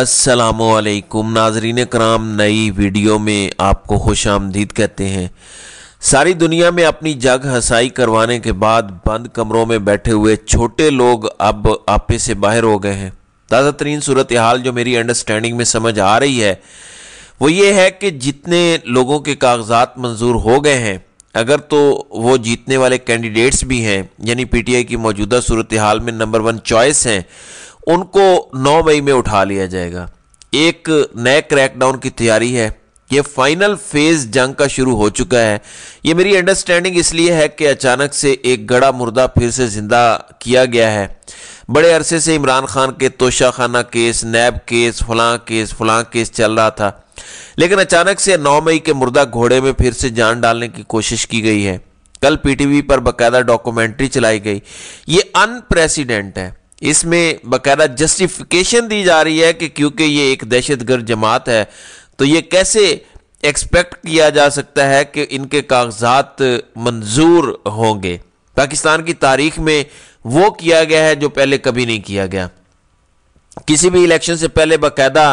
असलकुम नाजरीन कराम नई वीडियो में आपको खुश आमदीद कहते हैं सारी दुनिया में अपनी जग हसाई करवाने के बाद बंद कमरों में बैठे हुए छोटे लोग अब आपे से बाहर हो गए हैं ताज़ा तरीन सूरत हाल जो मेरी अंडरस्टैंडिंग में समझ आ रही है वो ये है कि जितने लोगों के कागजात मंजूर हो गए हैं अगर तो वो जीतने वाले कैंडिडेट्स भी हैं यानी पीटीआई की मौजूदा सूरत हाल में नंबर वन चॉइस हैं उनको 9 मई में उठा लिया जाएगा एक नए क्रैकडाउन की तैयारी है ये फाइनल फेज जंग का शुरू हो चुका है ये मेरी अंडरस्टैंडिंग इसलिए है कि अचानक से एक गड़ा मुर्दा फिर से जिंदा किया गया है बड़े अरसे से इमरान खान के तोशाखाना केस नैब केस फलां केस फलां केस चल रहा था लेकिन अचानक से 9 मई के मुर्दा घोड़े में फिर से जान डालने की कोशिश की गई है कल पीटीवी पर बकायदा डॉक्यूमेंट्री चलाई गई ये अनप्रेसिडेंट है इसमें बाकायदा जस्टिफिकेशन दी जा रही है कि क्योंकि ये एक दहशत गर्द जमात है तो ये कैसे एक्सपेक्ट किया जा सकता है कि इनके कागजात मंजूर होंगे पाकिस्तान की तारीख में वो किया गया है जो पहले कभी नहीं किया गया किसी भी इलेक्शन से पहले बाकायदा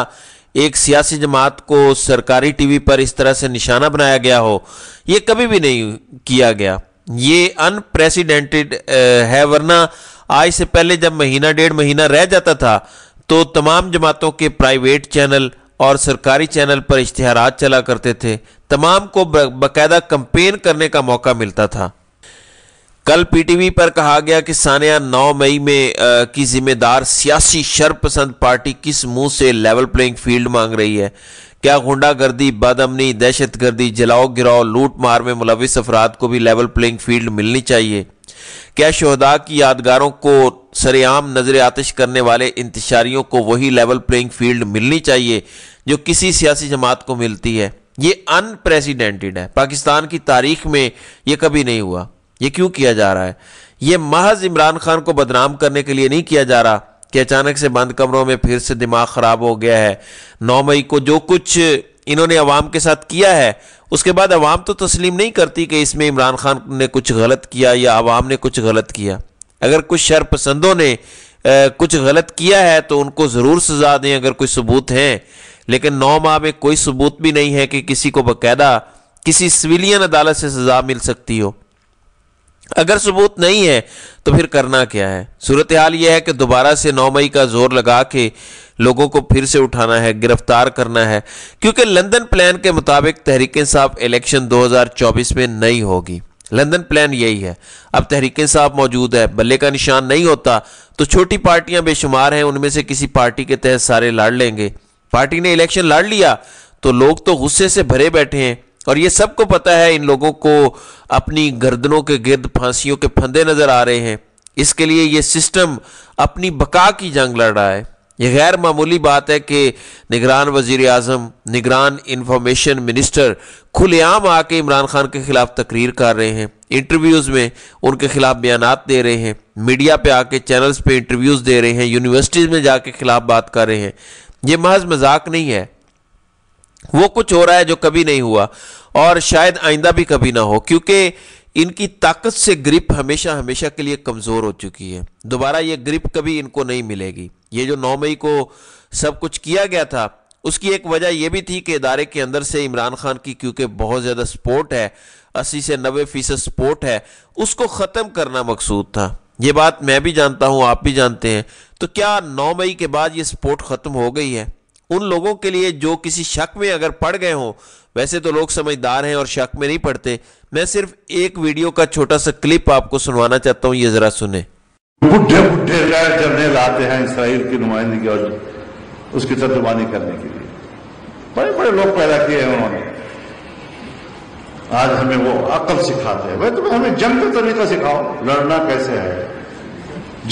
एक सियासी जमात को सरकारी टीवी पर इस तरह से निशाना बनाया गया हो यह कभी भी नहीं किया गया ये अनप्रेसिडेंटेड है वरना आज से पहले जब महीना डेढ़ महीना रह जाता था तो तमाम जमातों के प्राइवेट चैनल और सरकारी चैनल पर इश्तहार चला करते थे तमाम को बाकायदा कंपेन करने का मौका मिलता था कल पीटीवी पर कहा गया कि सानिया 9 मई में आ, की जिम्मेदार सियासी शर्पसंद पार्टी किस मुंह से लेवल प्लेइंग फील्ड मांग रही है क्या गुंडागर्दी बदअमनी दहशतगर्दी जलाओ गिराओ लूट मार में मुलविस अफराद को भी लेवल प्लेइंग फील्ड मिलनी चाहिए क्या शहदा की यादगारों को सरेआम नजर आतिश करने वाले इंतशारियों को वही लेवल प्लेइंग फील्ड मिलनी चाहिए जो किसी सियासी जमात को मिलती है ये अनप्रेसिडेंटेड है पाकिस्तान की तारीख में ये कभी नहीं हुआ ये क्यों किया जा रहा है ये महज इमरान खान को बदनाम करने के लिए नहीं किया जा रहा कि अचानक से बंद कमरों में फिर से दिमाग ख़राब हो गया है नौ मई को जो कुछ इन्होंने अवाम के साथ किया है उसके बाद अवाम तो तस्लीम नहीं करती कि इसमें इमरान खान ने कुछ गलत किया या अवाम ने कुछ गलत किया अगर कुछ शरपसंदों ने आ, कुछ गलत किया है तो उनको ज़रूर सजा दें अगर कोई सबूत हैं लेकिन नौ माह में कोई सबूत भी नहीं है कि किसी को बाकायदा किसी सिविलियन अदालत से सजा मिल सकती हो अगर सबूत नहीं है तो फिर करना क्या है सूरत हाल यह है कि दोबारा से नौ मई का जोर लगा के लोगों को फिर से उठाना है गिरफ्तार करना है क्योंकि लंदन प्लान के मुताबिक तहरीक इंसाफ इलेक्शन 2024 में नहीं होगी लंदन प्लान यही है अब तहरीक इंसाफ मौजूद है बल्ले का निशान नहीं होता तो छोटी पार्टियां बेशुमार हैं उनमें से किसी पार्टी के तहत सारे लाड़ लेंगे पार्टी ने इलेक्शन लाड़ लिया तो लोग तो गुस्से से भरे बैठे हैं और ये सबको पता है इन लोगों को अपनी गर्दनों के गिर्द फांसियों के फंदे नजर आ रहे हैं इसके लिए ये सिस्टम अपनी बका की जंग लड़ रहा है ये गैर मामूली बात है कि निगरान वजीर अजम निगरान इंफॉर्मेशन मिनिस्टर खुलेआम आके इमरान खान के खिलाफ तकरीर कर रहे हैं इंटरव्यूज़ में उनके खिलाफ बयान दे रहे हैं मीडिया पे आके चैनल्स पे इंटरव्यूज़ दे रहे हैं यूनिवर्सिटीज़ में जाके खिलाफ बात कर रहे हैं ये महज मजाक नहीं है वो कुछ हो रहा है जो कभी नहीं हुआ और शायद आइंदा भी कभी ना हो क्योंकि इनकी ताकत से ग्रिप हमेशा हमेशा के लिए कमज़ोर हो चुकी है दोबारा ये ग्रिप कभी इनको नहीं मिलेगी ये जो नौ मई को सब कुछ किया गया था उसकी एक वजह यह भी थी कि इदारे के अंदर से इमरान खान की क्योंकि बहुत ज़्यादा सपोर्ट है अस्सी से 90 फीसद सपोर्ट है उसको ख़त्म करना मकसूद था ये बात मैं भी जानता हूँ आप भी जानते हैं तो क्या नौ मई के बाद ये सपोर्ट ख़त्म हो गई है उन लोगों के लिए जो किसी शक में अगर पड़ गए हों वैसे तो लोग समझदार हैं और शक में नहीं पड़ते मैं सिर्फ एक वीडियो का छोटा सा क्लिप आपको सुनवाना चाहता हूँ ये जरा सुने बुढ़े बुढ़े गैर जर्नेल आते हैं इसराइल की नुमाइंदगी और उसकी तर्जुमानी करने के लिए बड़े बड़े लोग पैदा किए हैं उन्होंने आज हमें वो अकल सिखाते हैं भाई तुम्हें हमें जंग का तरीका सिखाओ लड़ना कैसे है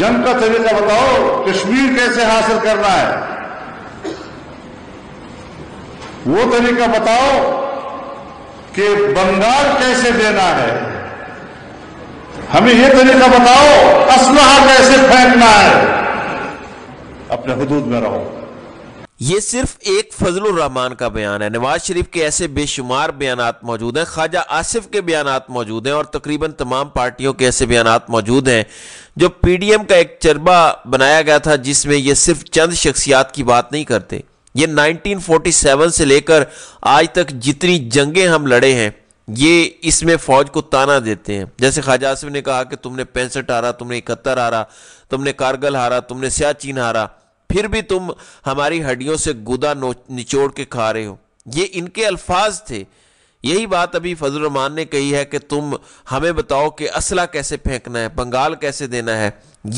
जंग का तरीका बताओ कश्मीर कैसे हासिल करना है वो तरीका बताओ कि बंगाल कैसे देना है हमें ये तरीका बताओ असलाह कैसे फेंकना है अपने हदूद में रहो ये सिर्फ एक फजल रहमान का बयान है नवाज शरीफ के ऐसे बेशुमार बयान मौजूद हैं ख्वाजा आसिफ के बयान मौजूद हैं और तकरीबन तमाम पार्टियों के ऐसे बयान मौजूद हैं जो पीडीएम का एक चरबा बनाया गया था जिसमें ये सिर्फ चंद शख्सियात की बात नहीं करते ये 1947 से लेकर आज तक जितनी जंगें हम लड़े हैं ये इसमें फौज को ताना देते हैं जैसे ख्वाजा आसिफ ने कहा कि तुमने पैंसठ हारा तुमने इकहत्तर हारा तुमने कारगल हारा तुमने सियाचिन हारा फिर भी तुम हमारी हड्डियों से गुदा निचोड़ के खा रहे हो ये इनके अल्फाज थे यही बात अभी फजल ने कही है कि तुम हमें बताओ कि असला कैसे फेंकना है बंगाल कैसे देना है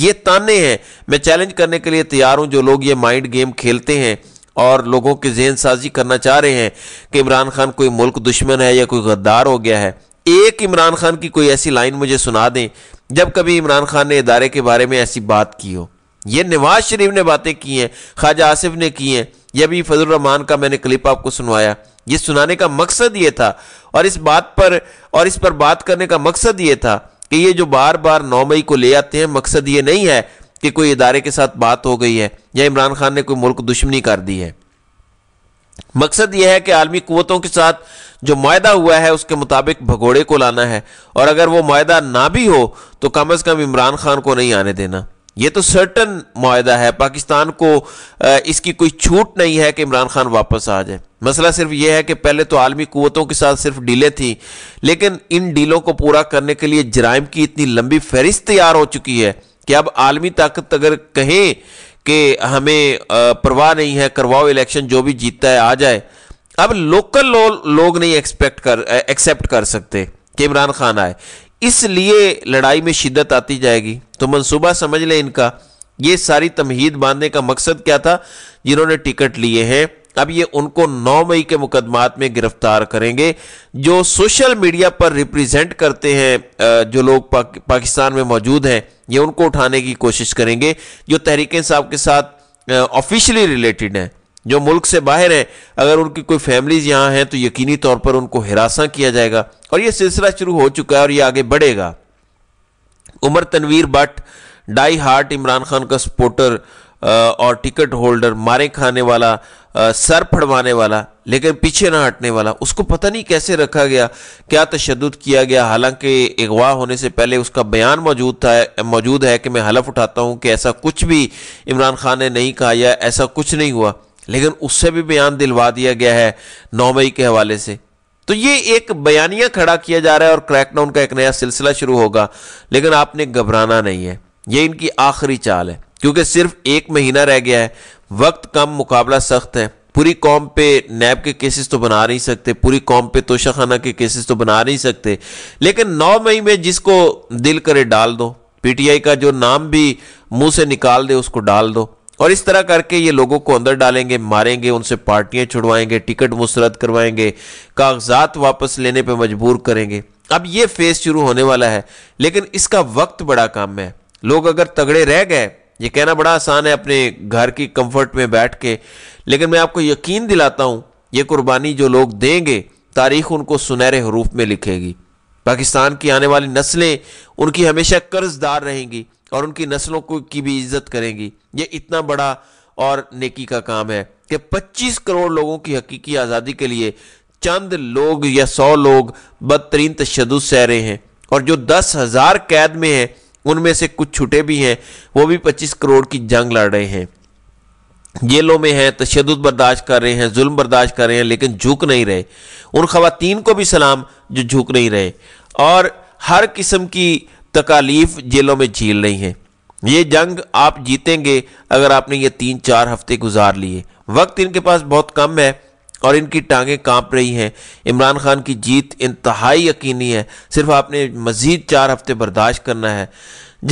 ये ताने हैं मैं चैलेंज करने के लिए तैयार हूं जो लोग ये माइंड गेम खेलते हैं और लोगों की जहन साजी करना चाह रहे हैं कि इमरान खान कोई मुल्क दुश्मन है या कोई गद्दार हो गया है एक इमरान खान की कोई ऐसी लाइन मुझे सुना दें जब कभी इमरान खान ने इदारे के बारे में ऐसी बात की हो ये नवाज शरीफ ने बातें की हैं ख्वाजा आसिफ ने की हैं यह भी फजल रहमान का मैंने क्लिप आपको सुनवाया ये सुनाने का मकसद ये था और इस बात पर और इस पर बात करने का मकसद ये था कि ये जो बार बार नौ मई को ले आते हैं मकसद ये नहीं है कि कोई इदारे के साथ बात हो गई है या इमरान खान ने कोई मुल्क दुश्मनी कर दी है मकसद यह है कि आलमी कुतों के साथ जो मायदा हुआ है उसके मुताबिक भगोड़े को लाना है और अगर वो माहा ना भी हो तो कम अज़ कम इमरान खान को नहीं आने देना ये तो सर्टन माहा है पाकिस्तान को इसकी कोई छूट नहीं है कि इमरान खान वापस आ जाए मसला सिर्फ यह है कि पहले तो आलमी कुतों के साथ सिर्फ डीलें थी लेकिन इन डीलों को पूरा करने के लिए जराइम की इतनी लंबी फहरिस्त तैयार हो चुकी है कि अब आलमी ताकत अगर कहें कि हमें परवाह नहीं है करवाओ इलेक्शन जो भी जीतता है आ जाए अब लोकल लो, लोग नहीं एक्सपेक्ट कर एक्सेप्ट कर सकते कि इमरान खान आए इसलिए लड़ाई में शिद्दत आती जाएगी तो मनसूबा समझ लें इनका ये सारी तमहीद बांधने का मकसद क्या था जिन्होंने टिकट लिए हैं अब ये उनको 9 मई के मुकदमात में गिरफ्तार करेंगे जो सोशल मीडिया पर रिप्रेजेंट करते हैं जो लोग पाकिस्तान में मौजूद हैं ये उनको उठाने की कोशिश करेंगे जो तहरीक साहब के साथ ऑफिशियली रिलेटेड हैं जो मुल्क से बाहर हैं अगर उनकी कोई फैमिलीज यहाँ हैं तो यकीनी तौर पर उनको हिरासा किया जाएगा और ये सिलसिला शुरू हो चुका है और ये आगे बढ़ेगा उमर तनवीर भट्ट डाई हार्ट इमरान खान का सपोर्टर और टिकट होल्डर मारे खाने वाला सर फड़वाने वाला लेकिन पीछे ना हटने वाला उसको पता नहीं कैसे रखा गया क्या तशद किया गया हालांकि अगवा होने से पहले उसका बयान मौजूद था मौजूद है कि मैं हलफ उठाता हूँ कि ऐसा कुछ भी इमरान खान ने नहीं कहा या ऐसा कुछ नहीं हुआ लेकिन उससे भी बयान दिलवा दिया गया है नौ मई के हवाले से तो ये एक बयानिया खड़ा किया जा रहा है और क्रैकडाउन का एक नया सिलसिला शुरू होगा लेकिन आपने घबराना नहीं है ये इनकी आखिरी चाल है क्योंकि सिर्फ एक महीना रह गया है वक्त कम मुकाबला सख्त है पूरी कौम पे नैब के केसेस तो बना नहीं सकते पूरी कौम पे तोशाखाना के केसेस तो बना नहीं सकते लेकिन नौ मई में जिसको दिल करे डाल दो पीटीआई का जो नाम भी मुंह से निकाल दे उसको डाल दो और इस तरह करके ये लोगों को अंदर डालेंगे मारेंगे उनसे पार्टियां छुड़वाएंगे टिकट मुस्रद करवाएंगे कागजात वापस लेने पर मजबूर करेंगे अब ये फेज शुरू होने वाला है लेकिन इसका वक्त बड़ा काम है लोग अगर तगड़े रह गए ये कहना बड़ा आसान है अपने घर की कंफर्ट में बैठ के लेकिन मैं आपको यकीन दिलाता हूँ ये कुर्बानी जो लोग देंगे तारीख उनको सुनहरे हरूफ में लिखेगी पाकिस्तान की आने वाली नस्लें उनकी हमेशा कर्जदार रहेंगी और उनकी नस्लों को की भी इज्जत करेंगी ये इतना बड़ा और नेकी का काम है कि 25 करोड़ लोगों की हकीकी आज़ादी के लिए चंद लोग या सौ लोग बदतरीन तशद सह रहे हैं और जो दस हज़ार कैद में हैं उनमें से कुछ छुटे भी हैं वो भी पच्चीस करोड़ की जंग लड़ रहे हैं जेलों में हैं तशद बर्दाश्त कर रहे हैं जुल्म बर्दाश्त कर रहे हैं लेकिन झुक नहीं रहे उन खातन को भी सलाम जो झुक नहीं रहे और हर किस्म की तकालीफ जेलों में झील रही हैं ये जंग आप जीतेंगे अगर आपने ये तीन चार हफ्ते गुजार लिए वक्त इनके पास बहुत कम है और इनकी टांगें कांप रही हैं इमरान खान की जीत इंतहाई यकीनी है सिर्फ आपने मज़ीद चार हफ्ते बर्दाश्त करना है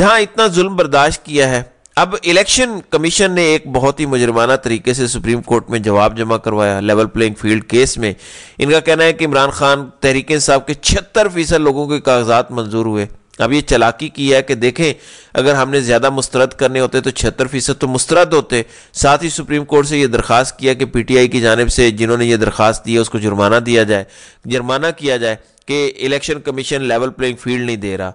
जहां इतना जुल्म बर्दाश्त किया है अब इलेक्शन कमीशन ने एक बहुत ही मुजरमाना तरीके से सुप्रीम कोर्ट में जवाब जमा करवाया लेवल प्लेइंग फील्ड केस में इनका कहना है कि इमरान खान तहरीक इंसाफ के छिहत्तर फीसद लोगों के कागजात मंजूर हुए अब ये चलाकी की है कि देखें अगर हमने ज़्यादा मुस्तरद करने होते तो छिहत्तर फीसद तो मुस्तरद होते साथ ही सुप्रीम कोर्ट से ये दरख्वास्त किया कि पीटीआई की जानब से जिन्होंने ये दरख्वास्त दी है उसको जुर्माना दिया जाए जुर्माना किया जाए कि election commission level playing field नहीं दे रहा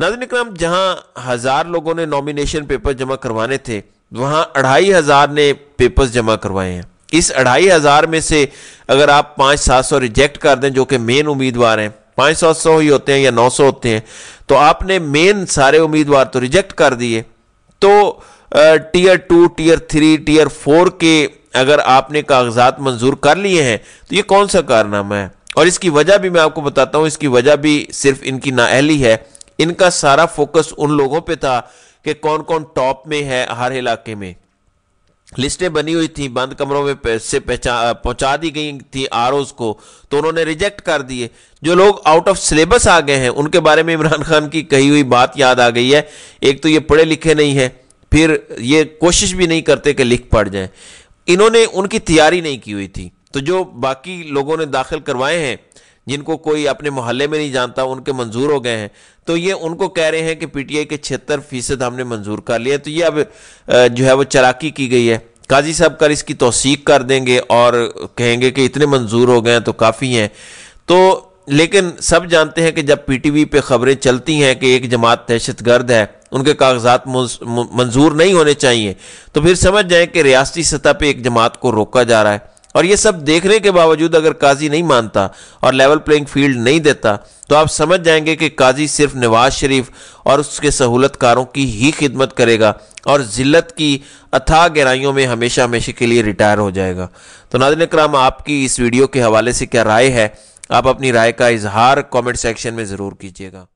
नाजन इक्राम जहाँ हज़ार लोगों ने नॉमिनेशन पेपर जमा करवाने थे वहाँ अढ़ाई हज़ार ने पेपर्स जमा करवाए हैं इस अढ़ाई हज़ार में से अगर आप पाँच सात सौ रिजेक्ट कर दें जो कि मेन उम्मीदवार हैं पाँच सौ सौ ही होते हैं या नौ सौ होते हैं तो आपने मेन सारे उम्मीदवार तो रिजेक्ट कर दिए तो tier two tier three tier four के अगर आपने कागजात मंजूर कर लिए हैं तो ये कौन सा कारनामा है और इसकी वजह भी मैं आपको बताता हूँ इसकी वजह भी सिर्फ इनकी नाअहली है इनका सारा फोकस उन लोगों पे था कि कौन कौन टॉप में है हर इलाके में लिस्टें बनी हुई थी बंद कमरों में से पहुंचा दी गई थी आर को तो उन्होंने रिजेक्ट कर दिए जो लोग आउट ऑफ सिलेबस आ गए हैं उनके बारे में इमरान खान की कही हुई बात याद आ गई है एक तो ये पढ़े लिखे नहीं है फिर ये कोशिश भी नहीं करते कि लिख पढ़ जाएं इन्होंने उनकी तैयारी नहीं की हुई थी तो जो बाकी लोगों ने दाखिल करवाए हैं जिनको कोई अपने मोहल्ले में नहीं जानता उनके मंजूर हो गए हैं तो ये उनको कह रहे हैं कि पीटीआई के छिहत्तर फीसद हमने मंजूर कर लिया तो ये अब जो है वो चराकी की गई है काजी साहब कर इसकी तोसीक कर देंगे और कहेंगे कि इतने मंजूर हो गए हैं तो काफ़ी हैं तो लेकिन सब जानते हैं कि जब पीटीवी पे खबरें चलती हैं कि एक जमात दहशत गर्द है उनके कागजात मंजूर नहीं होने चाहिए तो फिर समझ जाएं कि रियासती सतह पे एक जमात को रोका जा रहा है और ये सब देखने के बावजूद अगर काजी नहीं मानता और लेवल प्लेइंग फील्ड नहीं देता तो आप समझ जाएंगे कि काजी सिर्फ नवाज शरीफ और उसके सहूलतकारों की ही खिदमत करेगा और ज़िल्लत की अथाह गहराइयों में हमेशा हमेशा के लिए रिटायर हो जाएगा तो नादिन कराम आपकी इस वीडियो के हवाले से क्या राय है आप अपनी राय का इजहार कमेंट सेक्शन में ज़रूर कीजिएगा